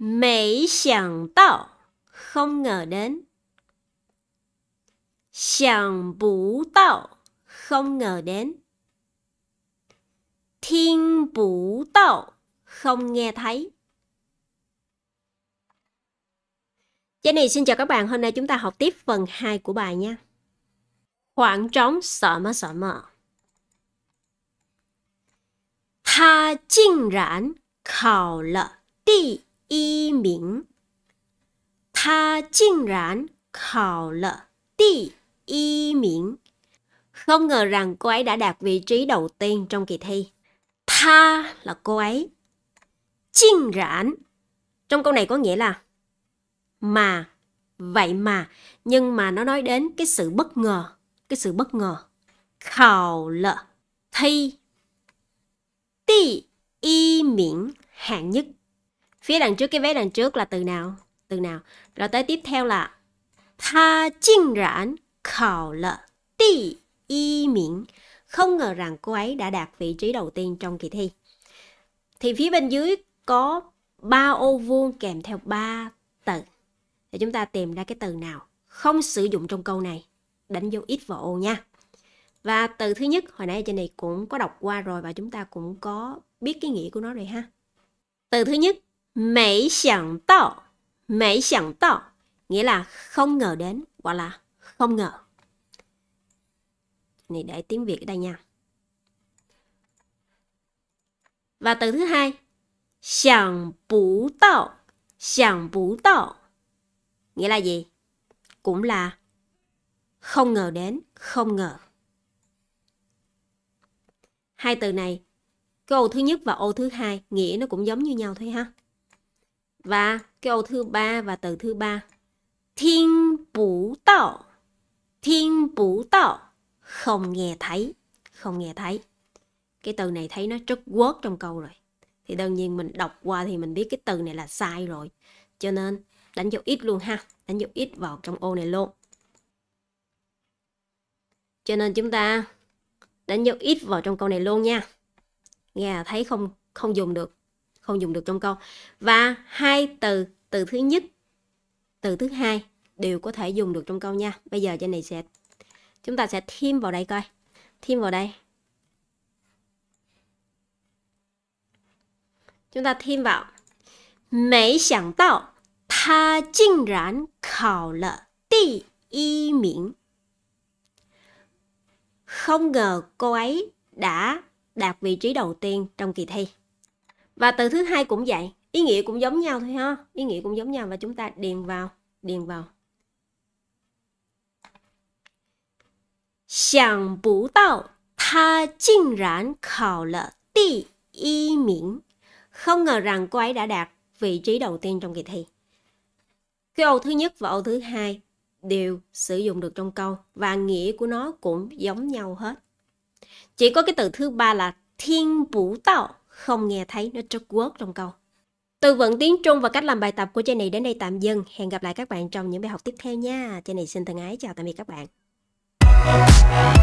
Mấy sẵn tạo, không ngờ đến. Sẵn bú tạo, không ngờ đến. Thiên bú tạo, không nghe thấy. Jenny xin chào các bạn, hôm nay chúng ta học tiếp phần 2 của bài nha. Khoảng trống sợ mơ sợ mơ. Ta 竟然考了第一名，他竟然考了第一名. Không ngờ rằng cô ấy đã đạt vị trí đầu tiên trong kỳ thi. Tha là cô ấy. Chinh rãn. Trong câu này có nghĩa là mà, vậy mà. Nhưng mà nó nói đến cái sự bất ngờ. Cái sự bất ngờ. Khảo lợ. Thi. Ti y miễn hạng nhất phía đằng trước cái vé đằng trước là từ nào từ nào rồi tới tiếp theo là ta chinh rãn khảo lợ ti y miễn không ngờ rằng cô ấy đã đạt vị trí đầu tiên trong kỳ thi thì phía bên dưới có ba ô vuông kèm theo ba từ để chúng ta tìm ra cái từ nào không sử dụng trong câu này đánh dấu ít vào ô nha và từ thứ nhất hồi nãy trên này cũng có đọc qua rồi và chúng ta cũng có biết cái nghĩa của nó rồi ha từ thứ nhất Mấy sẵn tạo Mấy sẵn tạo Nghĩa là không ngờ đến Hoặc là không ngờ Này để tiếng Việt ở đây nha Và từ thứ hai Sẵn bú tạo Sẵn bú tạo Nghĩa là gì? Cũng là không ngờ đến, không ngờ. Hai từ này, cái ô thứ nhất và ô thứ hai nghĩa nó cũng giống như nhau thôi ha và cái ô thứ ba và từ thứ ba thiên bù đạo thiên bù đạo không nghe thấy không nghe thấy cái từ này thấy nó rất quớt trong câu rồi thì đương nhiên mình đọc qua thì mình biết cái từ này là sai rồi cho nên đánh dấu ít luôn ha đánh dấu ít vào trong ô này luôn cho nên chúng ta đánh dấu ít vào trong câu này luôn nha nghe thấy không không dùng được không dùng được trong câu và hai từ từ thứ nhất từ thứ hai đều có thể dùng được trong câu nha bây giờ trên này sẽ chúng ta sẽ thêm vào đây coi thêm vào đây chúng ta thêm vào mấy sẵn tạo ta 竟然考了第一名 không ngờ cô ấy đã đạt vị trí đầu tiên trong kỳ thi và từ thứ hai cũng vậy ý nghĩa cũng giống nhau thôi ha ý nghĩa cũng giống nhau và chúng ta điền vào điền vào Xiang bù đào, ta jing rán khảo lợ đi y miễn. Không ngờ rằng cô ấy đã đạt vị trí đầu tiên trong kỳ thi. Cái ô thứ nhất và ô thứ hai đều sử dụng được trong câu và nghĩa của nó cũng giống nhau hết. Chỉ có cái từ thứ ba là thiên bù đào không nghe thấy nó trất quốc trong câu. Từ vận tiếng Trung và cách làm bài tập của Jenny đến đây tạm dừng. Hẹn gặp lại các bạn trong những bài học tiếp theo nha. Jenny xin thân ái chào tạm biệt các bạn.